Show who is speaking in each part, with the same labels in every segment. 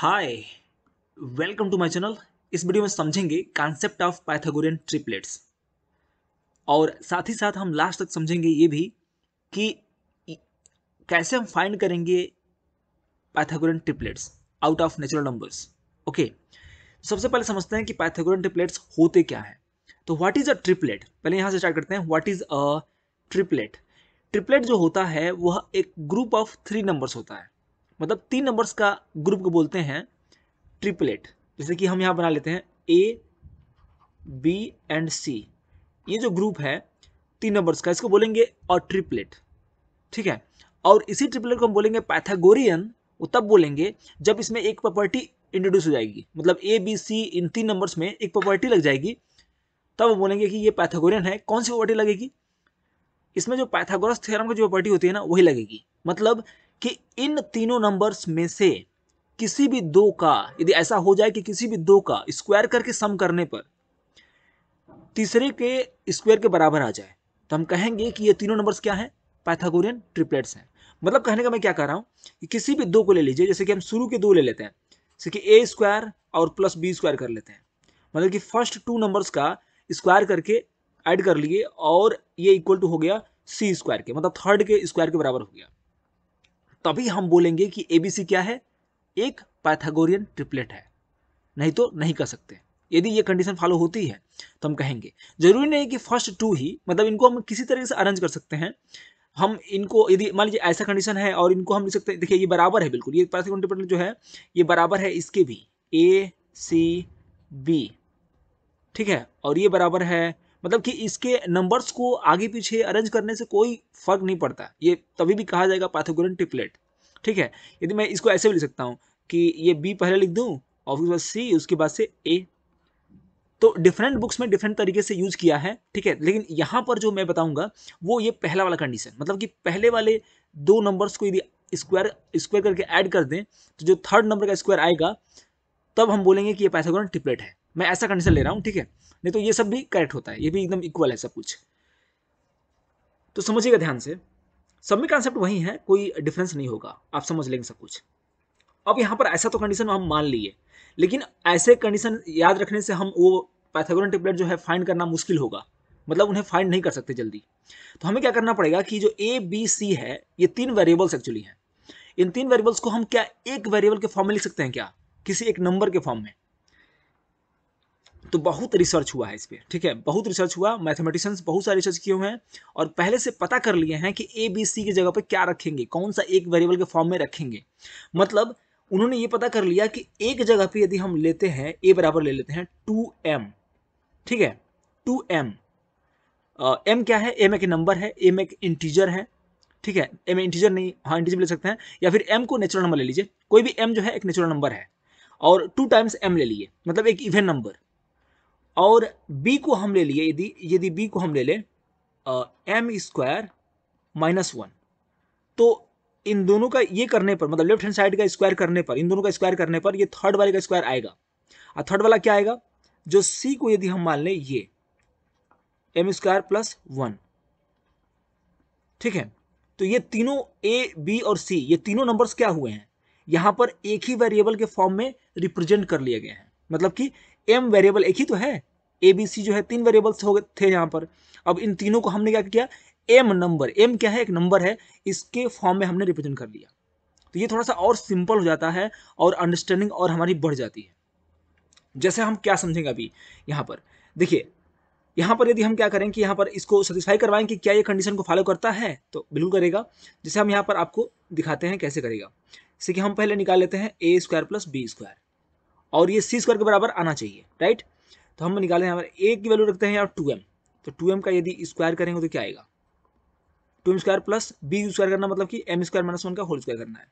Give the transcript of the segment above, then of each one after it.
Speaker 1: hi welcome to my channel इस video में समझेंगे कॉन्सेप्ट ऑफ पाइथागोरियन ट्रिपलेट्स और साथ ही साथ हम लास्ट तक समझेंगे ये भी कि कैसे हम फाइंड करेंगे Pythagorean triplets out of natural numbers okay सबसे पहले समझते हैं कि पाइथागोरियन ट्रिपलेट्स होते क्या हैं तो व्हाट इज़ अ ट्रिपलेट पहले यहाँ से स्टार्ट करते हैं what is a triplet triplet जो होता है वह एक ग्रुप ऑफ थ्री नंबर्स होता है मतलब तीन नंबर्स का ग्रुप को बोलते हैं ट्रिपलेट जैसे कि हम यहाँ बना लेते हैं ए बी एंड सी ये जो ग्रुप है तीन नंबर्स का इसको बोलेंगे और ट्रिपलेट ठीक है और इसी ट्रिपलेट को हम बोलेंगे पैथागोरियन वो तब बोलेंगे जब इसमें एक प्रॉपर्टी इंट्रोड्यूस हो जाएगी मतलब ए बी सी इन तीन नंबर्स में एक प्रॉपर्टी लग जाएगी तब बोलेंगे कि ये पैथागोरियन है कौन सी प्रॉपर्टी लगेगी इसमें जो पैथागोरस थ्योरम की जो प्रॉपर्टी होती है ना वही लगेगी मतलब कि इन तीनों नंबर्स में से किसी भी दो का यदि ऐसा हो जाए कि किसी भी दो का स्क्वायर करके सम करने पर तीसरे के स्क्वायर के बराबर आ जाए तो हम कहेंगे कि ये तीनों नंबर्स क्या हैं पाइथागोरियन ट्रिपलेट्स हैं मतलब कहने का मैं क्या कह रहा हूँ कि किसी भी दो को ले लीजिए जैसे कि हम शुरू के दो ले लेते हैं जैसे कि ए स्क्वायर और प्लस बी स्क्वायर कर लेते हैं मतलब कि फर्स्ट टू नंबर्स का स्क्वायर करके ऐड कर लिए और ये इक्वल टू हो गया सी स्क्वायर के मतलब थर्ड के स्क्वायर के बराबर हो गया तभी हम बोलेंगे कि एबीसी क्या है एक पैथागोरियन ट्रिपलेट है नहीं तो नहीं कर सकते यदि ये कंडीशन फॉलो होती है तो हम कहेंगे जरूरी नहीं कि फर्स्ट टू ही मतलब इनको हम किसी तरीके से अरेंज कर सकते हैं हम इनको यदि मान लीजिए ऐसा कंडीशन है और इनको हम लिख सकते हैं देखिए ये बराबर है बिल्कुल ये पैथागोरियन ट्रिपलेट जो है ये बराबर है इसके भी ए सी बी ठीक है और ये बराबर है मतलब कि इसके नंबर्स को आगे पीछे अरेंज करने से कोई फर्क नहीं पड़ता ये तभी भी कहा जाएगा पाथोगोरन टिपलेट ठीक है यदि मैं इसको ऐसे भी लिख सकता हूँ कि ये बी पहले लिख दूँ और उसके बाद सी उसके बाद से ए तो डिफरेंट बुक्स में डिफरेंट तरीके से यूज किया है ठीक है लेकिन यहाँ पर जो मैं बताऊँगा वो ये पहला वाला कंडीशन मतलब कि पहले वाले दो नंबर्स को यदि स्क्वायर स्क्वायर करके ऐड कर दें तो जो थर्ड नंबर का स्क्वायर आएगा तब हम बोलेंगे कि ये पैथागोरन ट्रिपलेट है मैं ऐसा कंडीशन ले रहा हूँ ठीक है नहीं तो ये सब भी करेक्ट होता है ये भी एकदम इक्वल है सब कुछ तो समझिएगा ध्यान से सब में कॉन्सेप्ट वही है कोई डिफरेंस नहीं होगा आप समझ लेंगे सब कुछ अब यहाँ पर ऐसा तो कंडीशन हम मान लिए लेकिन ऐसे कंडीशन याद रखने से हम वो पैथागोरन ट्रिपलेट जो है फाइंड करना मुश्किल होगा मतलब उन्हें फाइंड नहीं कर सकते जल्दी तो हमें क्या करना पड़ेगा कि जो ए बी सी है ये तीन वेरिएबल्स एक्चुअली हैं इन तीन वेरिएबल्स को हम क्या एक वेरिएबल के फॉर्म में लिख सकते हैं क्या किसी एक नंबर के फॉर्म में तो बहुत रिसर्च हुआ है इस पर ठीक है बहुत रिसर्च हुआ मैथमेटिशियंस बहुत सारे रिसर्च किए हुए हैं और पहले से पता कर लिए हैं कि ए बी सी की जगह पर क्या रखेंगे कौन सा एक वेरिएबल के फॉर्म में रखेंगे मतलब उन्होंने ये पता कर लिया कि एक जगह पे यदि हम लेते हैं ए बराबर ले लेते हैं टू एम ठीक है टू एम एम क्या है एम एक नंबर है एम एक इंटीजर है ठीक है एम इंटीजर नहीं हाँ इंटीजर ले सकते हैं या फिर एम को नेचुरल नंबर ले लीजिए कोई भी एम जो है एक नेचुरल नंबर है और टू टाइम्स एम ले लिए मतलब एक इवन नंबर और बी को हम ले लिए यदि यदि बी को हम ले लें एम स्क्वायर माइनस वन तो इन दोनों का ये करने पर मतलब लेफ्ट हैंड साइड का स्क्वायर करने पर इन दोनों का स्क्वायर करने पर ये थर्ड वाले का स्क्वायर आएगा और थर्ड वाला क्या आएगा जो सी को यदि हम मान लें ये एम स्क्वायर प्लस वन ठीक है तो ये तीनों ए बी और सी ये तीनों नंबर्स क्या हुए हैं यहां पर एक ही वेरिएबल के फॉर्म में रिप्रेजेंट कर लिए गए हैं मतलब कि एम वेरिएबल एक ही तो है ए बी सी जो है तीन वेरिएबल्स हो गए थे यहाँ पर अब इन तीनों को हमने क्या किया एम नंबर एम क्या है एक नंबर है इसके फॉर्म में हमने रिप्रेजेंट कर लिया तो ये थोड़ा सा और सिंपल हो जाता है और अंडरस्टैंडिंग और हमारी बढ़ जाती है जैसे हम क्या समझेंगे अभी यहाँ पर देखिए यहाँ पर यदि हम क्या करें कि यहाँ पर इसको सेटिस्फाई करवाएं कि क्या ये कंडीशन को फॉलो करता है तो बिल्कुल करेगा जैसे हम यहाँ पर आपको दिखाते हैं कैसे करेगा से कि हम पहले निकाल लेते हैं A square plus B square और ये सी स्क्वायर के बराबर आना चाहिए राइट तो हम निकालते हैं ए की वैल्यू रखते हैं यहाँ टू एम तो टू एम का यदि स्क्वायर करेंगे तो क्या आएगा two M square plus B square करना मतलब कि एम स्क्वायर माइनस वन का होल स्क्वायर करना है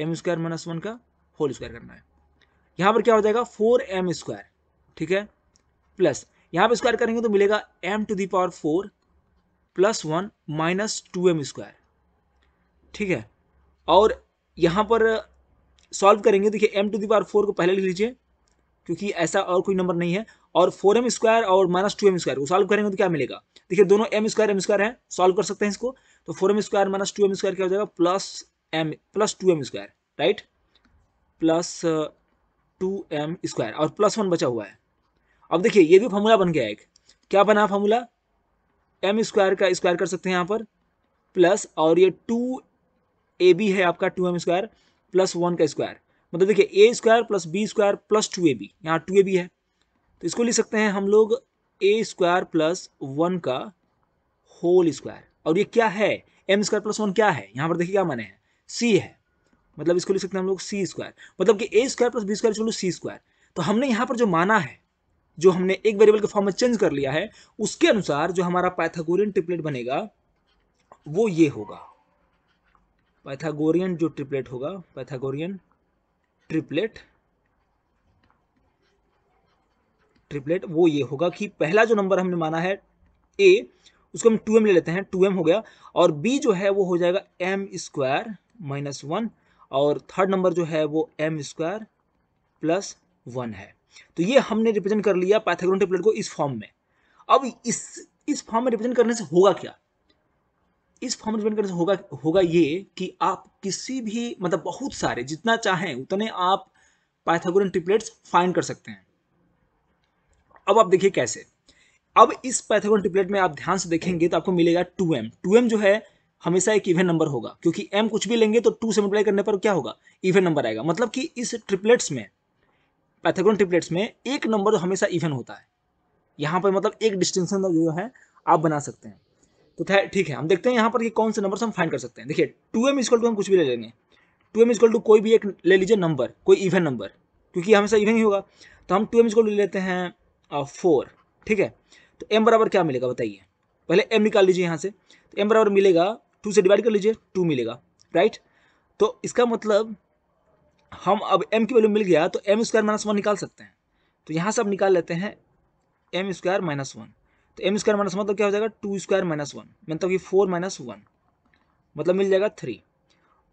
Speaker 1: एम स्क्वायर माइनस वन का होल स्क्वायर करना है यहाँ पर क्या हो जाएगा फोर एम स्क्वायर ठीक है प्लस यहाँ पर स्क्वायर करेंगे तो मिलेगा M to the power four plus one minus two M square ठीक है और यहाँ पर सॉल्व करेंगे देखिए M to the power four को पहले लिख लीजिए क्योंकि ऐसा और कोई नंबर नहीं है और फोर एम स्क्वायर और माइनस टू एम स्क्वायर को सॉल्व करेंगे तो क्या मिलेगा देखिए दोनों एम स्क्वायर एम स्क्वायर है सॉल्व कर सकते हैं इसको तो four M square minus two M square क्या हो जाएगा plus M plus two M square right plus two M square और प्लस वन बचा हुआ है अब देखिए ये भी फॉर्मूला बन गया एक क्या बना फॉर्मूला एम स्क्वायर का स्क्वायर कर सकते हैं यहाँ पर प्लस और ये टू ए बी है आपका two M square plus one का स्क्वायर मतलब देखिए A square plus B square plus two A B यहाँ टू ए बी है तो इसको लिख सकते हैं हम लोग ए स्क्वायर प्लस वन का होल स्क्वायर और ये क्या है एम स्क्वायर प्लस वन क्या है यहाँ पर देखिए क्या माने हैं सी है मतलब इसको लिख सकते हैं हम लोग सी स्क्वायर मतलब कि A square plus B square चलो सी स्क्वायर तो हमने यहाँ पर जो माना है जो हमने एक वेरिएबल के फॉर्म में चेंज कर लिया है उसके अनुसार जो हमारा पाइथागोरियन ट्रिपलेट बनेगा वो ये होगा पैथागोरियन जो ट्रिपलेट होगा पैथागोरियन ट्रिपलेट ट्रिपलेट वो ये होगा कि पहला जो नंबर हमने माना है ए उसको हम टू एम ले लेते हैं टू एम हो गया और बी जो है वो हो जाएगा एम स्क्वायर माइनस वन और थर्ड नंबर जो है वो एम स्क्वायर प्लस वन है तो ये हमने रिप्रेजेंट कर लिया पैथागोरियन ट्रिपलेट को इस फॉर्म में अब इस इस फॉर्म में रिप्रेजेंट करने से होगा क्या इस फॉर्म करने से होगा होगा ये कि आप किसी भी मतलब बहुत सारे जितना चाहें उतने आप पाइथागोरन ट्रिपलेट्स फाइंड कर सकते हैं अब आप देखिए कैसे अब इस पैथागोरन ट्रिपलेट में आप ध्यान से देखेंगे तो आपको मिलेगा टू एम टू एम जो है हमेशा एक इवेंट नंबर होगा क्योंकि एम कुछ भी लेंगे तो टू से मल्टीप्लाई करने पर क्या होगा इवेंट नंबर आएगा मतलब कि इस ट्रिपलेट्स में पैथागोरन ट्रिपलेट्स में एक नंबर हमेशा इवेंट होता है यहाँ पर मतलब एक डिस्टिंक्शन जो है आप बना सकते हैं तो ठीक है हम देखते हैं यहाँ पर कि कौन से नंबर से हम फाइंड कर सकते हैं देखिए टू एम इजकल टू हम कुछ भी ले लेंगे टू एम इजकल टू कोई भी एक ले लीजिए नंबर कोई इवन नंबर क्योंकि हमेशा इवन ही होगा तो हम टू एम इजकल टू ले लेते हैं फोर uh, ठीक है तो एम बराबर क्या मिलेगा बताइए पहले एम निकाल लीजिए यहाँ से तो एम बराबर मिलेगा टू से डिवाइड कर लीजिए टू मिलेगा राइट तो इसका मतलब हम अब एम की वैल्यू मिल गया तो एम स्क्वायर माइनस वन निकाल सकते हैं तो यहाँ से अब निकाल लेते हैं एम स्क्वायर माइनस वन तो एम स्क्वायर माइनस मतलब क्या हो जाएगा टू स्क्वायर माइनस वन मतलब कि फोर माइनस वन मतलब मिल जाएगा थ्री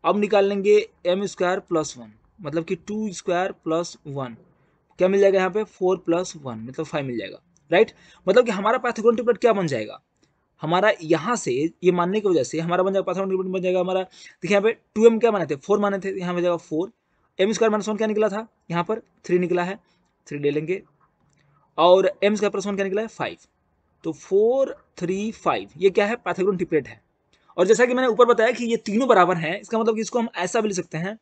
Speaker 1: अब निकाल लेंगे एम स्क्वायर प्लस वन मतलब कि टू स्क्वायर प्लस वन क्या मिल जाएगा यहाँ पे फोर प्लस वन मतलब फाइव मिल जाएगा राइट मतलब कि हमारा पैथोगोन ट्रिपलेट क्या बन जाएगा हमारा यहाँ से ये मानने की वजह से हमारा बन जाएगा पैथोगोन ट्रिपलेट बन जाएगा हमारा देखिए यहाँ पे टू एम क्या माने थे फोर माने थे यहाँ पर जाएगा four M square minus one क्या निकला था यहाँ पर थ्री निकला है थ्री ले लेंगे और एम स्क्वायर प्लस वन क्या निकला है फाइव तो फोर थ्री फाइव ये क्या है पैथागोरन ट्रिपलेट है और जैसा कि मैंने ऊपर बताया कि ये तीनों बराबर हैं इसका मतलब कि इसको हम ऐसा भी लिख सकते हैं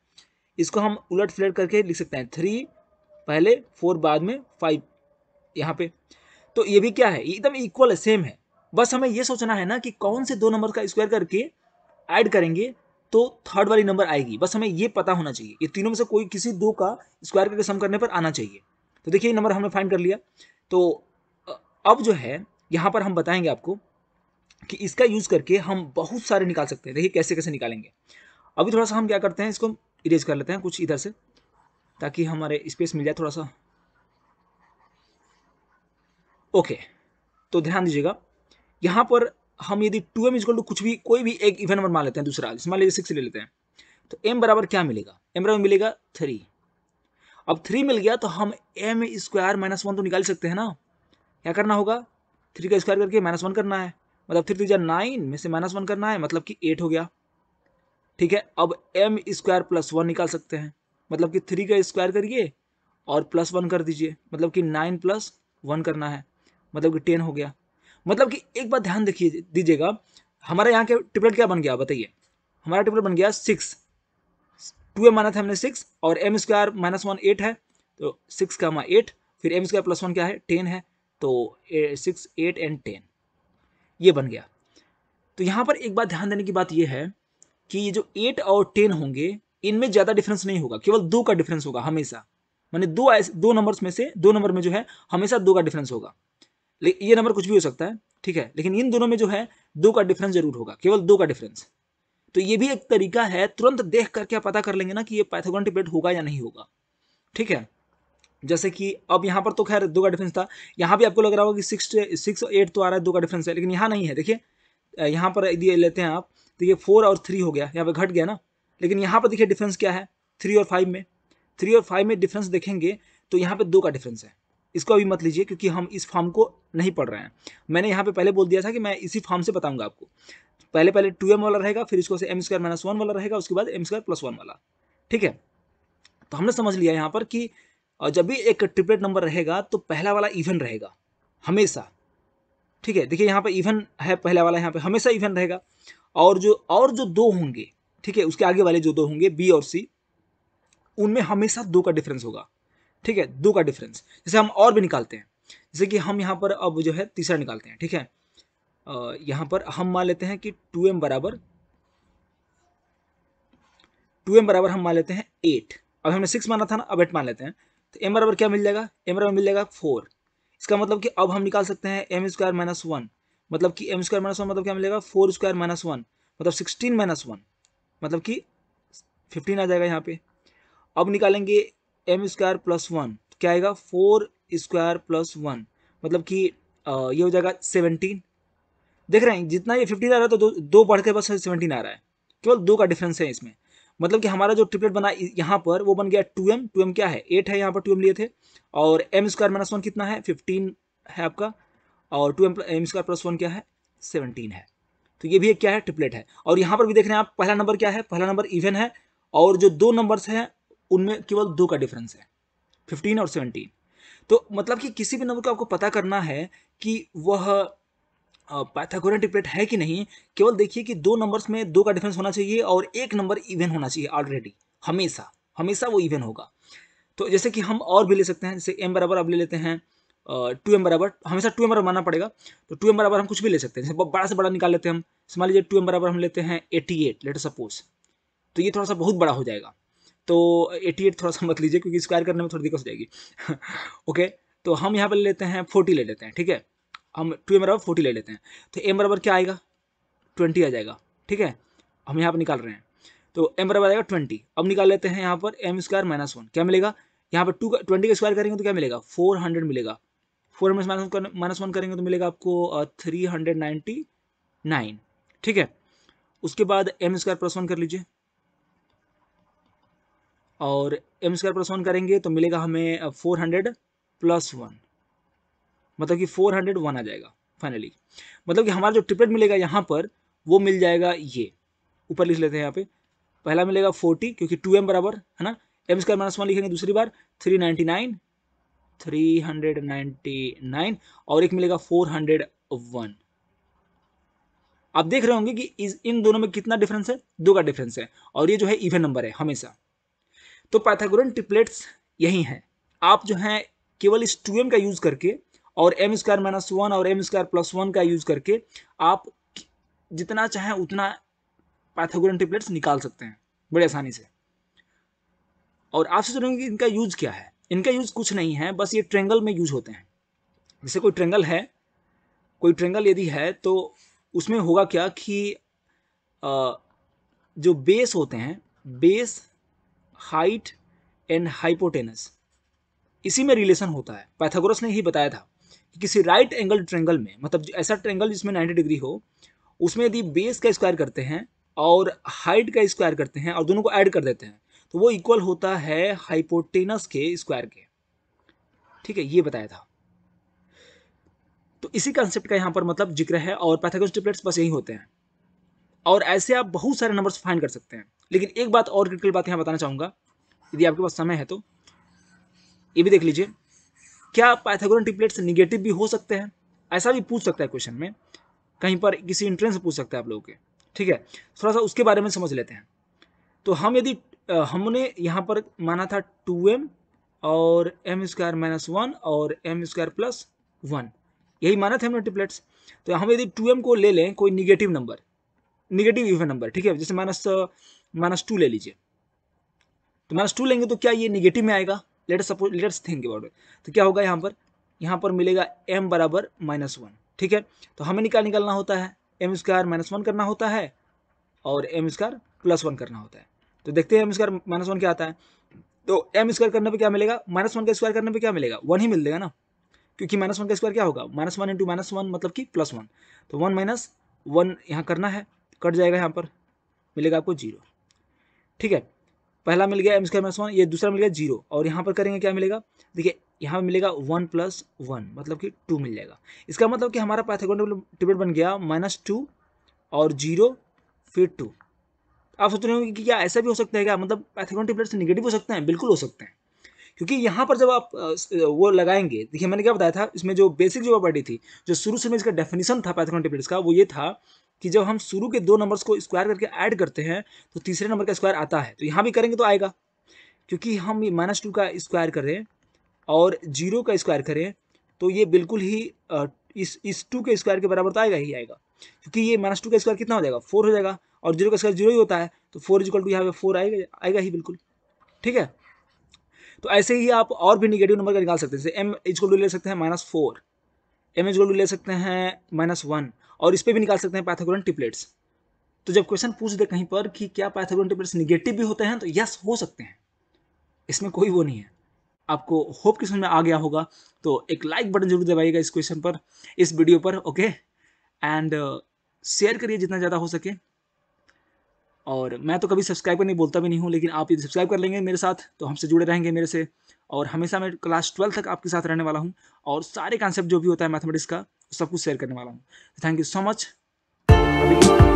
Speaker 1: इसको हम उलट फ्लेट करके लिख सकते हैं थ्री पहले फोर बाद में फाइव यहाँ पे तो ये भी क्या है एकदम इक्वल है सेम है बस हमें ये सोचना है ना कि कौन से दो नंबर का स्क्वायर करके ऐड करेंगे तो थर्ड वाली नंबर आएगी बस हमें ये पता होना चाहिए ये तीनों में से कोई किसी दो का स्क्वायर करके सम करने पर आना चाहिए तो देखिए ये नंबर हमने फाइंड कर लिया तो अब जो है यहाँ पर हम बताएंगे आपको कि इसका यूज़ करके हम बहुत सारे निकाल सकते हैं देखिए कैसे कैसे निकालेंगे अभी थोड़ा सा हम क्या करते हैं इसको इरेज कर लेते हैं कुछ इधर से ताकि हमारे स्पेस मिल जाए थोड़ा सा ओके तो ध्यान दीजिएगा यहाँ पर हम यदि टू एम इजकल टू कुछ भी कोई भी एक इवेंट नंबर मान लेते हैं दूसरा मान लीजिए सिक्स ले लेते हैं तो एम बराबर क्या मिलेगा एम बराबर मिलेगा थ्री अब थ्री मिल गया तो हम एम स्क्वायर माइनस वन तो निकाल सकते हैं ना क्या करना होगा थ्री का स्क्वायर करके माइनस वन करना है मतलब थ्री थ्री नाइन में से माइनस वन करना है मतलब कि एट हो गया ठीक है अब एम स्क्वायर प्लस वन निकाल सकते हैं मतलब कि थ्री का स्क्वायर करिए और प्लस वन कर दीजिए मतलब कि नाइन प्लस वन करना है मतलब कि टेन हो गया मतलब कि एक बार ध्यान देखिए दीजिएगा हमारे यहाँ के ट्रिपलेट क्या बन गया बताइए हमारा ट्रिपलेट बन गया सिक्स टू एम माना था हमने सिक्स और M square minus one eight है तो सिक्स का एट फिर एम स्क्वायर प्लस वन क्या है टेन है तो सिक्स एट एंड टेन ये बन गया तो यहाँ पर एक बात ध्यान देने की बात ये है कि ये जो एट और टेन होंगे इनमें ज़्यादा डिफरेंस नहीं होगा केवल दो का डिफरेंस होगा हमेशा मैंने दो ऐसे दो नंबर्स में से दो नंबर में जो है हमेशा दो का डिफरेंस होगा ये नंबर कुछ भी हो सकता है ठीक है लेकिन इन दोनों में जो है दो का डिफरेंस जरूर होगा केवल दो का डिफरेंस तो ये भी एक तरीका है तुरंत देख करके आप पता कर लेंगे ना कि ये पाइथागोरन टिपेट होगा या नहीं होगा ठीक है जैसे कि अब यहाँ पर तो खैर दो का डिफरेंस था यहाँ भी आपको लग रहा होगा कि सिक्स सिक्स एट तो आ रहा है दो का डिफरेंस है लेकिन यहाँ नहीं है देखिए यहाँ पर यदि लेते हैं आप तो ये फोर और थ्री हो गया यहाँ पर घट गया ना लेकिन यहाँ पर देखिए डिफरेंस क्या है थ्री और फाइव में थ्री और फाइव में डिफरेंस देखेंगे तो यहाँ पर दो का डिफरेंस है इसको अभी मत लीजिए क्योंकि हम इस फॉर्म को नहीं पढ़ रहे हैं मैंने यहाँ पर पहले बोल दिया था कि मैं इसी फॉर्म से बताऊँगा आपको पहले पहले टू एम वाला रहेगा फिर इसको एम स्क्वायर माइनस वन वाला रहेगा उसके बाद एम स्क्वायर प्लस वन वाला ठीक है तो हमने समझ लिया यहाँ पर कि और जब भी एक ट्रिपलेट नंबर रहेगा तो पहला वाला इवन रहेगा हमेशा ठीक है देखिए यहाँ पर इवन है पहला वाला यहाँ पर हमेशा इवन रहेगा और जो और जो दो होंगे ठीक है उसके आगे वाले जो दो होंगे बी और सी उनमें हमेशा दो का डिफरेंस होगा ठीक है दो का डिफरेंस जैसे हम और भी निकालते हैं जैसे कि हम यहाँ पर अब जो है तीसरा निकालते हैं ठीक है यहाँ पर हम मान लेते हैं कि टू एम बराबर टू एम बराबर हम मान लेते हैं एट अब हमने सिक्स माना था ना अब एट मान लेते हैं तो एम बराबर क्या मिल जाएगा एम बराबर मिल जाएगा फोर इसका मतलब कि अब हम निकाल सकते हैं एम स्क्वायर माइनस वन मतलब कि एम स्क्वायर माइनस वन मतलब क्या मिलेगा फोर स्क्वायर माइनस वन मतलब सिक्सटीन माइनस वन मतलब कि फिफ्टीन आ जाएगा यहाँ पे अब निकालेंगे एम स्क्वायर प्लस वन क्या आएगा फोर स्क्वायर प्लस वन मतलब कि ये हो जाएगा सेवनटीन देख रहे हैं जितना ये फिफ्टीन आ रहा है तो दो, दो बढ़ के बस सेवनटीन आ रहा है केवल दो का डिफरेंस है इसमें मतलब कि हमारा जो ट्रिपलेट बना यहाँ पर वो बन गया टू एम टू एम क्या है एट है यहाँ पर टू एम लिए थे और एम स्क्वायर माइनस वन कितना है फिफ्टीन है आपका और two M M square plus one क्या है सेवनटीन है तो ये भी एक क्या है ट्रिपलेट है और यहाँ पर भी देख रहे हैं आप पहला नंबर क्या है पहला नंबर इवन है और जो दो नंबर्स हैं उनमें केवल दो का डिफरेंस है फिफ्टीन और सेवनटीन तो मतलब कि किसी भी नंबर को आपको पता करना है कि वह पाइथागोरियन ट्रिपलेट है कि नहीं केवल देखिए कि दो नंबर्स में दो का डिफरेंस होना चाहिए और एक नंबर इवन होना चाहिए ऑलरेडी हमेशा हमेशा वो इवन होगा तो जैसे कि हम और भी ले सकते हैं जैसे एम बराबर अब ले लेते हैं टू एम बराबर हमेशा टू एम बराबर मानना पड़ेगा तो टू एम बराबर हम कुछ भी ले सकते हैं जैसे बड़ा से बड़ा निकाल लेते हैं हम मान लीजिए टू एम बराबर हम लेते हैं एटी एट लेट सपोज तो ये थोड़ा सा बहुत बड़ा हो जाएगा तो एटी एट थोड़ा सा मत लीजिए क्योंकि स्क्वायर करने में थोड़ी दिक्कत हो जाएगी ओके तो हम यहाँ पर लेते हैं फोर्टी ले लेते हैं ठीक है हम टू ए बराबर फोर्टी ले लेते हैं तो एम बराबर क्या आएगा ट्वेंटी आ जाएगा ठीक है हम यहाँ पर निकाल रहे हैं तो एम बराबर आएगा ट्वेंटी अब निकाल लेते हैं यहाँ पर एम स्क्वायर माइनस वन क्या मिलेगा यहाँ पर टू का ट्वेंटी का स्क्वायर करेंगे तो क्या मिलेगा फोर हंड्रेड मिलेगा four hundred minus minus one करेंगे तो मिलेगा आपको थ्री हंड्रेड नाइन्टी नाइन ठीक है उसके बाद एम स्क्वायर प्लस वन कर लीजिए और एम स्क्वायर प्लस वन करेंगे तो मिलेगा हमें फोर हंड्रेड प्लस वन मतलब कि फोर हंड्रेड वन आ जाएगा फाइनली मतलब कि हमारा जो ट्रिपलेट मिलेगा यहाँ पर वो मिल जाएगा ये ऊपर लिख लेते हैं यहाँ पे पहला मिलेगा फोर्टी क्योंकि टू एम बराबर है ना एम स्क्वायर माइनस वन लिखेंगे दूसरी बार three ninety nine three hundred ninety nine और एक मिलेगा फोर हंड्रेड वन आप देख रहे होंगे कि इस इन दोनों में कितना डिफरेंस है दो का डिफरेंस है और ये जो है इवन नंबर है हमेशा तो पाइथागोरन ट्रिपलेट्स यही हैं आप जो हैं केवल इस टू का यूज़ करके और एम स्क्वायर माइनस वन और एम स्क्वायर प्लस वन का यूज करके आप जितना चाहें उतना पाथागोरन ट्रिपलेट्स निकाल सकते हैं बड़े आसानी से और आपसे सुनेंगे कि इनका यूज क्या है इनका यूज कुछ नहीं है बस ये ट्रेंगल में यूज होते हैं जैसे कोई ट्रेंगल है कोई ट्रेंगल यदि है तो उसमें होगा क्या कि जो बेस होते हैं बेस हाइट एंड हाइपोटेनस इसी में रिलेशन होता है पैथागोरस ने ही बताया था कि किसी राइट एंगल ट्रेंगल में मतलब ऐसा ट्रेंगल जिसमें 90 डिग्री हो उसमें यदि बेस का स्क्वायर करते हैं और हाइट का स्क्वायर करते हैं और दोनों को ऐड कर देते हैं तो वो इक्वल होता है हाइपोटेनस के स्क्वायर के ठीक है ये बताया था तो इसी कंसेप्ट का यहाँ पर मतलब जिक्र है और पैथागोरस ट्रिपलेट्स बस यही होते हैं और ऐसे आप बहुत सारे नंबर्स फाइंड कर सकते हैं लेकिन एक बात और क्रिटिकल बात यहाँ बताना चाहूँगा यदि आपके पास समय है तो ये भी देख लीजिए क्या पाइथागोरन ट्रिपलेट्स निगेटिव भी हो सकते हैं ऐसा भी पूछ सकता है क्वेश्चन में कहीं पर किसी इंट्रेंस पूछ सकता है आप लोगों के ठीक है थोड़ा सा उसके बारे में समझ लेते हैं तो हम यदि हमने यहाँ पर माना था टू एम और एम स्क्वायर माइनस वन और एम स्क्वायर प्लस वन यही माना था हमने ट्रिपलेट्स तो हम यदि टू एम को ले लें कोई negative number negative even number ठीक है जैसे माइनस माइनस टू ले लीजिए तो माइनस टू लेंगे तो क्या ये निगेटिव में आएगा letter suppose letters think about it तो क्या होगा यहाँ पर यहाँ पर मिलेगा एम बराबर माइनस वन ठीक है तो हमें निकाल निकालना होता है एम स्क्वायर माइनस वन करना होता है और एम स्क्वायर प्लस वन करना होता है तो देखते हैं एम स्क्वायर माइनस वन क्या आता है तो एम स्क्वायर करने पर क्या मिलेगा माइनस वन का स्क्वायर करने पर क्या मिलेगा वन ही मिल देगा ना क्योंकि माइनस वन का स्क्वायर क्या होगा minus one into minus one मतलब कि प्लस वन तो वन माइनस वन यहाँ करना है कट जाएगा यहाँ पर मिलेगा आपको जीरो ठीक है पहला मिल गया एम स्क्वायर माइनस वन ये दूसरा मिल गया जीरो और यहाँ पर करेंगे क्या मिलेगा देखिए यहाँ पर मिलेगा वन प्लस वन मतलब कि टू मिल जाएगा इसका मतलब कि हमारा पैथागोन टिबेट बन गया माइनस टू और जीरो फिर टू आप सोच रहे होंगे कि क्या ऐसा भी हो सकता है क्या मतलब पैथागोन से निगेटिव हो सकते हैं बिल्कुल हो सकते हैं क्योंकि यहाँ पर जब आप वो लगाएंगे देखिए मैंने क्या बताया था इसमें जो बेसिक जो प्रॉपर्टी थी जो शुरू से में इसका डेफिनेशन था पैथागोन टिबलेट्स का वो ये था कि जब हम शुरू के दो नंबर्स को स्क्वायर करके ऐड करते हैं तो तीसरे नंबर का स्क्वायर आता है तो यहाँ भी करेंगे तो आएगा क्योंकि हम माइनस टू का स्क्वायर करें और जीरो का स्क्वायर करें तो ये बिल्कुल ही इस इस टू के स्क्वायर के बराबर तो आएगा ही आएगा क्योंकि ये माइनस टू का स्क्वायर कितना हो जाएगा फोर हो जाएगा और जीरो का स्क्वायर जीरो ही होता है तो फोर इजिकल टू यहाँ पर फोर आएगा आएगा ही बिल्कुल ठीक है तो ऐसे ही आप और भी निगेटिव नंबर का निकाल सकते हैं जैसे एम इजिकल टू ले सकते हैं minus four M is equal to ले सकते हैं माइनस वन और इस पर भी निकाल सकते हैं पाइथागोरन टिपलेट्स तो जब क्वेश्चन पूछ दे कहीं पर कि क्या पाइथागोरन टिपलेट्स निगेटिव भी होते हैं तो यस हो सकते हैं इसमें कोई वो नहीं है आपको होप कि समझ में आ गया होगा तो एक लाइक बटन जरूर दबाइएगा इस क्वेश्चन पर इस वीडियो पर ओके एंड शेयर करिए जितना ज़्यादा हो सके और मैं तो कभी सब्सक्राइब करने बोलता भी नहीं हूँ लेकिन आप यदि सब्सक्राइब कर लेंगे मेरे साथ तो हमसे जुड़े रहेंगे मेरे से और हमेशा मैं क्लास ट्वेल्थ तक आपके साथ रहने वाला हूँ और सारे कॉन्सेप्ट जो भी होता है मैथमेटिक्स का सब कुछ शेयर करने वाला हूँ थैंक यू सो मच